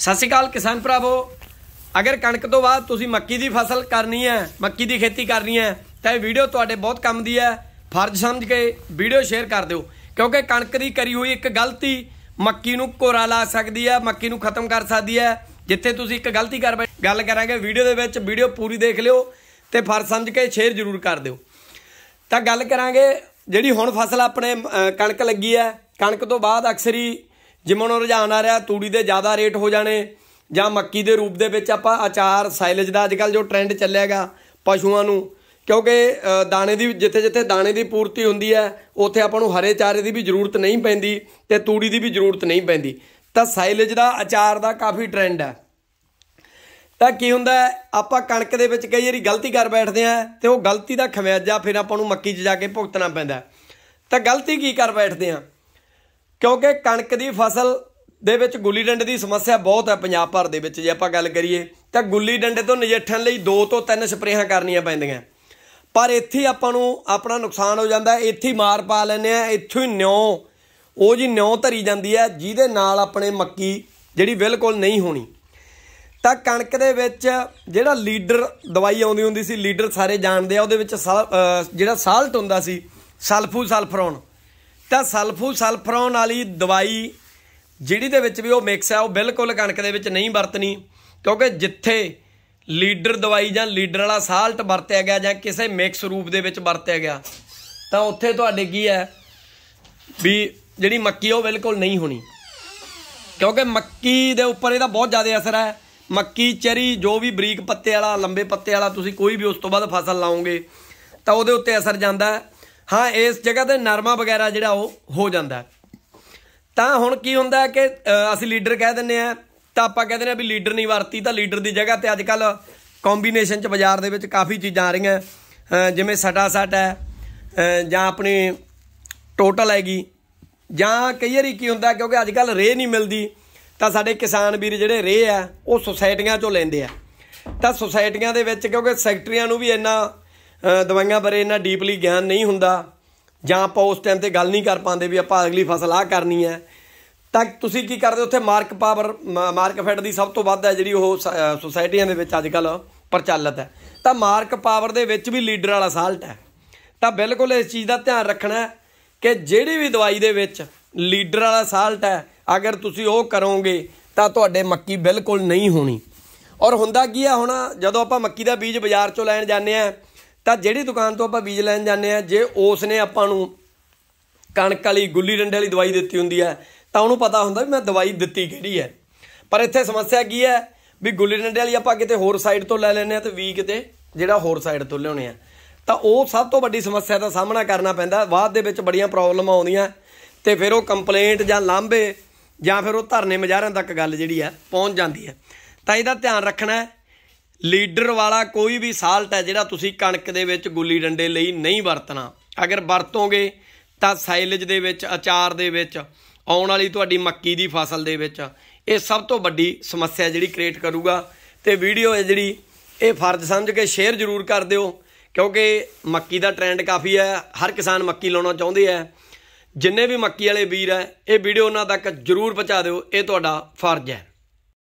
ਸਤਿ ਸ਼੍ਰੀ ਅਕਾਲ ਕਿਸਾਨ ਭਰਾਵੋ ਅਗਰ ਕਣਕ ਤੋਂ ਬਾਅਦ ਤੁਸੀਂ ਮੱਕੀ ਦੀ ਫਸਲ ਕਰਨੀ ਹੈ ਮੱਕੀ ਦੀ ਖੇਤੀ ਕਰਨੀ ਹੈ ਤਾਂ ਇਹ ਵੀਡੀਓ ਤੁਹਾਡੇ ਬਹੁਤ ਕੰਮ ਦੀ ਹੈ ਫਰਜ਼ ਸਮਝ ਕੇ ਵੀਡੀਓ ਸ਼ੇਅਰ ਕਰ ਦਿਓ ਕਿਉਂਕਿ ਕਣਕ ਦੀ ਕਰੀ ਹੋਈ ਇੱਕ ਗਲਤੀ ਮੱਕੀ ਨੂੰ ਕੋਰਾ ਲਾ ਸਕਦੀ ਹੈ ਮੱਕੀ ਨੂੰ ਖਤਮ ਕਰ ਸਕਦੀ ਹੈ ਜਿੱਥੇ ਤੁਸੀਂ ਇੱਕ ਗਲਤੀ ਕਰ ਬੈ ਗੱਲ ਕਰਾਂਗੇ ਵੀਡੀਓ ਦੇ ਵਿੱਚ ਵੀਡੀਓ ਪੂਰੀ ਦੇਖ ਲਿਓ ਤੇ ਫਰਜ਼ ਸਮਝ ਕੇ ਸ਼ੇਅਰ ਜ਼ਰੂਰ ਕਰ ਦਿਓ ਤਾਂ ਗੱਲ ਕਰਾਂਗੇ ਜਿਹੜੀ ਹੁਣ ਫਸਲ ਆਪਣੇ ਕਣਕ ਲੱਗੀ ਹੈ ਕਣਕ ਤੋਂ ਬਾਅਦ ਅਕਸਰੀ ਜਿਵੇਂ ਹੁਣ ਰੁਝਾਨ ਆ ਰਿਹਾ ਤੂੜੀ ਦੇ ਜ਼ਿਆਦਾ ਰੇਟ ਹੋ ਜਾਣੇ ਜਾਂ ਮੱਕੀ ਦੇ ਰੂਪ ਦੇ ਵਿੱਚ ਆਪਾਂ ਆਚਾਰ ਸਾਇਲੇਜ ਦਾ ਅੱਜਕੱਲ ਜੋ ਟ੍ਰੈਂਡ ਚੱਲਿਆਗਾ ਪਸ਼ੂਆਂ ਨੂੰ ਕਿਉਂਕਿ ਦਾਣੇ ਦੀ ਜਿੱਥੇ ਜਿੱਥੇ ਦਾਣੇ ਦੀ ਪੂਰਤੀ ਹੁੰਦੀ ਹੈ ਉੱਥੇ ਆਪਾਂ ਨੂੰ ਹਰੇ ਚਾਰੇ ਦੀ ਵੀ ਜ਼ਰੂਰਤ ਨਹੀਂ ਪੈਂਦੀ ਤੇ ਤੂੜੀ ਦੀ ਵੀ ਜ਼ਰੂਰਤ ਨਹੀਂ ਪੈਂਦੀ ਤਾਂ ਸਾਇਲੇਜ ਦਾ ਆਚਾਰ ਦਾ ਕਾਫੀ ਟ੍ਰੈਂਡ ਹੈ ਤਾਂ ਕੀ ਹੁੰਦਾ ਆਪਾਂ ਕਣਕ ਦੇ ਵਿੱਚ ਕਈ ਵਾਰੀ ਗਲਤੀ ਕਰ ਬੈਠਦੇ ਆ ਤੇ ਉਹ ਗਲਤੀ ਦਾ ਖਮਿਆਜਾ ਫਿਰ ਆਪਾਂ ਨੂੰ ਮੱਕੀ 'ਚ ਜਾ ਕੇ ਭੁਗਤਣਾ ਪੈਂਦਾ ਤਾਂ ਗਲਤੀ ਕੀ ਕਰ ਬੈਠਦੇ ਆ ਕਿਉਂਕਿ ਕਣਕ ਦੀ ਫਸਲ ਦੇ ਵਿੱਚ ਗੁੱਲੀ ਡੰਡੇ ਦੀ ਸਮੱਸਿਆ ਬਹੁਤ ਹੈ ਪੰਜਾਬ ਭਰ ਦੇ ਵਿੱਚ ਜੇ ਆਪਾਂ ਗੱਲ ਕਰੀਏ ਤਾਂ ਗੁੱਲੀ ਡੰਡੇ ਤੋਂ ਨਜਿੱਠਣ ਲਈ ਦੋ ਤੋਂ ਤਿੰਨ ਸਪਰੇਹਾਂ ਕਰਨੀਆਂ ਪੈਂਦੀਆਂ ਪਰ ਇੱਥੇ ਆਪਾਂ ਨੂੰ ਆਪਣਾ ਨੁਕਸਾਨ ਹੋ ਜਾਂਦਾ ਇੱਥੇ ਮਾਰ ਪਾ ਲੈਂਦੇ ਆ ਇੱਥੋਂ ਹੀ ਨਿਉ ਉਹ ਜੀ ਨਿਉ ਧਰੀ ਜਾਂਦੀ ਹੈ ਜਿਹਦੇ ਨਾਲ ਆਪਣੇ ਮੱਕੀ ਜਿਹੜੀ ਬਿਲਕੁਲ ਨਹੀਂ ਹੋਣੀ ਤਾਂ ਕਣਕ ਦੇ ਵਿੱਚ ਜਿਹੜਾ ਲੀਡਰ ਦਵਾਈ ਆਉਂਦੀ ਹੁੰਦੀ ਸੀ ਲੀਡਰ ਸਾਰੇ ਜਾਣਦੇ ਆ ਉਹਦੇ ਵਿੱਚ ਜਿਹੜਾ ਸਾਲਟ ਹੁੰਦਾ ਸੀ ਸਲਫੂ ਸਲਫਰੋਨ ਤਾਂ ਸਲਫੂ ਸਲਫਰੋਨ ਵਾਲੀ ਦਵਾਈ ਜਿਹੜੀ ਦੇ ਵਿੱਚ ਵੀ ਉਹ ਮਿਕਸ ਹੈ ਉਹ ਬਿਲਕੁਲ ਕਣਕ ਦੇ ਵਿੱਚ ਨਹੀਂ ਵਰਤਣੀ ਕਿਉਂਕਿ ਜਿੱਥੇ ਲੀਡਰ ਦਵਾਈ ਜਾਂ ਲੀਡਰ ਵਾਲਾ ਸਾਲਟ ਵਰਤਿਆ ਗਿਆ ਜਾਂ ਕਿਸੇ ਮਿਕਸ ਰੂਪ ਦੇ ਵਿੱਚ ਵਰਤਿਆ ਗਿਆ ਤਾਂ ਉੱਥੇ ਤੁਹਾਡੇ ਕੀ ਹੈ ਵੀ ਜਿਹੜੀ ਮੱਕੀ ਉਹ ਬਿਲਕੁਲ ਨਹੀਂ ਹੋਣੀ ਕਿਉਂਕਿ ਮੱਕੀ ਦੇ ਉੱਪਰ ਇਹਦਾ ਬਹੁਤ ਜ਼ਿਆਦਾ ਅਸਰ ਹੈ ਮੱਕੀ ਚਰੀ ਜੋ ਵੀ ਬਰੀਕ ਪੱਤੇ ਵਾਲਾ ਲੰਬੇ ਪੱਤੇ ਵਾਲਾ ਤੁਸੀਂ ਕੋਈ ਵੀ ਉਸ ਤੋਂ ਬਾਅਦ ਫਸਲ ਲਾਓਗੇ ਤਾਂ ਉਹਦੇ ਉੱਤੇ ਅਸਰ ਜਾਂਦਾ ਹਾਂ ਇਸ ਜਗ੍ਹਾ ਤੇ ਨਰਮਾ ਵਗੈਰਾ ਜਿਹੜਾ ਉਹ ਹੋ ਜਾਂਦਾ ਤਾਂ ਹੁਣ ਕੀ ਹੁੰਦਾ ਕਿ ਅਸੀਂ ਲੀਡਰ ਕਹਿ ਦਿੰਨੇ ਆ ਤਾਂ ਆਪਾਂ ਕਹਿੰਦੇ ਨੇ ਵੀ ਲੀਡਰ ਨਹੀਂ ਵਰਤੀ ਤਾਂ ਲੀਡਰ ਦੀ ਜਗ੍ਹਾ ਤੇ ਅੱਜ ਕੱਲ ਕੰਬੀਨੇਸ਼ਨ ਚ ਬਾਜ਼ਾਰ ਦੇ ਵਿੱਚ ਕਾਫੀ ਚੀਜ਼ਾਂ ਆ ਰਹੀਆਂ ਜਿਵੇਂ ਸਟਾ ਸਟ ਹੈ ਜਾਂ ਆਪਣੀ ਟੋਟਲ ਹੈਗੀ ਜਾਂ ਕਈ ਵਾਰੀ ਕੀ ਹੁੰਦਾ ਕਿਉਂਕਿ ਅੱਜ ਕੱਲ ਰੇ ਨਹੀਂ ਮਿਲਦੀ ਤਾਂ ਸਾਡੇ ਕਿਸਾਨ ਵੀਰ ਜਿਹੜੇ ਰੇ ਆ ਉਹ ਸੁਸਾਇਟੀਆਂ ਚੋਂ ਲੈਂਦੇ ਆ ਤਾਂ ਸੁਸਾਇਟੀਆਂ ਦੇ ਵਿੱਚ ਕਿਉਂਕਿ ਸੈਕਟਰੀਆਂ ਨੂੰ ਵੀ ਇੰਨਾ ਦਵਾਈਆਂ ਬਾਰੇ ਇਹਨਾਂ ਡੀਪਲੀ ਗਿਆਨ ਨਹੀਂ ਹੁੰਦਾ ਜਾਂ ਆਪਾਂ ਉਸ ਟਾਈਮ ਤੇ ਗੱਲ ਨਹੀਂ ਕਰ ਪਾਉਂਦੇ ਵੀ ਆਪਾਂ ਅਗਲੀ ਫਸਲ ਆ ਕਰਨੀ ਹੈ ਤਾਂ ਤੁਸੀਂ ਕੀ ਕਰਦੇ ਉੱਥੇ ਮਾਰਕ ਪਾਵਰ ਮਾਰਕ ਫੈਟ ਦੀ ਸਭ ਤੋਂ ਵੱਧ ਹੈ ਜਿਹੜੀ ਉਹ ਸੁਸਾਇਟੀਆਂ ਦੇ ਵਿੱਚ ਅੱਜ ਕੱਲ ਪ੍ਰਚਲਿਤ ਹੈ ਤਾਂ ਮਾਰਕ ਪਾਵਰ ਦੇ ਵਿੱਚ ਵੀ ਲੀਡਰ ਵਾਲਾ ਸਾਲਟ ਹੈ ਤਾਂ ਬਿਲਕੁਲ ਇਸ ਚੀਜ਼ ਦਾ ਧਿਆਨ ਰੱਖਣਾ ਕਿ ਜਿਹੜੀ ਵੀ ਦਵਾਈ ਦੇ ਵਿੱਚ ਲੀਡਰ ਵਾਲਾ ਸਾਲਟ ਹੈ ਅਗਰ ਤੁਸੀਂ ਉਹ ਕਰੋਗੇ ਤਾਂ ਤੁਹਾਡੇ ਮੱਕੀ ਬਿਲਕੁਲ ਨਹੀਂ ਹੋਣੀ ਔਰ ਹੁੰਦਾ ਕੀ ਆ ਹੁਣ ਜਦੋਂ ਆਪਾਂ ਮੱਕੀ ਦਾ ਬੀਜ ਬਾਜ਼ਾਰ ਚੋਂ ਲੈਣ ਜਾਂਦੇ ਆ ਤਾਂ ਜਿਹੜੀ ਦੁਕਾਨ ਤੋਂ ਆਪਾਂ ਬੀਜ ਲੈਣ ਜਾਂਦੇ ਆ ਜੇ ਉਸ ਨੇ ਆਪਾਂ ਨੂੰ ਕਣਕ ਵਾਲੀ ਗੁੱਲੀ ਡੰਡੇ ਵਾਲੀ ਦਵਾਈ ਦਿੱਤੀ ਹੁੰਦੀ ਹੈ ਤਾਂ ਉਹਨੂੰ ਪਤਾ ਹੁੰਦਾ ਵੀ ਮੈਂ ਦਵਾਈ ਦਿੱਤੀ ਕਿਹੜੀ ਹੈ ਪਰ ਇੱਥੇ ਸਮੱਸਿਆ ਕੀ ਹੈ ਵੀ ਗੁੱਲੀ ਡੰਡੇ ਵਾਲੀ ਆਪਾਂ ਕਿਤੇ ਹੋਰ ਸਾਈਡ ਤੋਂ ਲੈ ਲੈਨੇ ਆ ਤੇ ਵੀ ਕਿਤੇ ਜਿਹੜਾ ਹੋਰ ਸਾਈਡ ਤੋਂ ਲਿਆਉਣੇ ਆ ਤਾਂ ਉਹ ਸਭ ਤੋਂ ਵੱਡੀ ਸਮੱਸਿਆ ਦਾ ਸਾਹਮਣਾ ਕਰਨਾ ਪੈਂਦਾ ਬਾਅਦ ਦੇ ਵਿੱਚ ਬੜੀਆਂ ਪ੍ਰੋਬਲਮਾਂ ਆਉਂਦੀਆਂ ਤੇ ਫਿਰ ਉਹ ਕੰਪਲੇਂਟ ਜਾਂ ਲਾਂਭੇ ਜਾਂ ਫਿਰ ਉਹ ਧਰਨੇ ਮਜ਼ਾਰਿਆਂ ਤੱਕ ਗੱਲ ਜਿਹੜੀ ਆ ਪਹੁੰਚ ਜਾਂਦੀ ਹੈ ਤਾਂ ਇਹਦਾ ਧਿਆਨ ਰੱਖਣਾ ਹੈ ਲੀਡਰ ਵਾਲਾ ਕੋਈ ਵੀ ਸਾਲਟ ਹੈ ਜਿਹੜਾ ਤੁਸੀਂ ਕਣਕ ਦੇ ਵਿੱਚ ਗੁੱਲੀ ਡੰਡੇ ਲਈ ਨਹੀਂ ਵਰਤਣਾ ਅਗਰ ਵਰਤੋਗੇ ਤਾਂ ਸਾਈਲੇਜ ਦੇ ਵਿੱਚ ਅਚਾਰ ਦੇ ਵਿੱਚ ਆਉਣ ਵਾਲੀ ਤੁਹਾਡੀ ਮੱਕੀ ਦੀ ਫਸਲ ਦੇ ਵਿੱਚ ਇਹ ਸਭ ਤੋਂ ਵੱਡੀ ਸਮੱਸਿਆ ਜਿਹੜੀ ਕ੍ਰੀਏਟ ਕਰੂਗਾ ਤੇ ਵੀਡੀਓ ਹੈ ਜਿਹੜੀ ਇਹ ਫਰਜ਼ ਸਮਝ ਕੇ ਸ਼ੇਅਰ ਜ਼ਰੂਰ ਕਰ ਦਿਓ ਕਿਉਂਕਿ ਮੱਕੀ ਦਾ ਟ੍ਰੈਂਡ ਕਾਫੀ ਹੈ ਹਰ ਕਿਸਾਨ ਮੱਕੀ ਲਾਉਣਾ ਚਾਹੁੰਦੇ ਆ ਜਿੰਨੇ ਵੀ ਮੱਕੀ ਵਾਲੇ ਵੀਰ ਹੈ ਇਹ ਵੀਡੀਓ ਉਹਨਾਂ ਤੱਕ ਜ਼ਰੂਰ ਪਹੁੰਚਾ ਦਿਓ ਇਹ ਤੁਹਾਡਾ ਫਰਜ਼ ਹੈ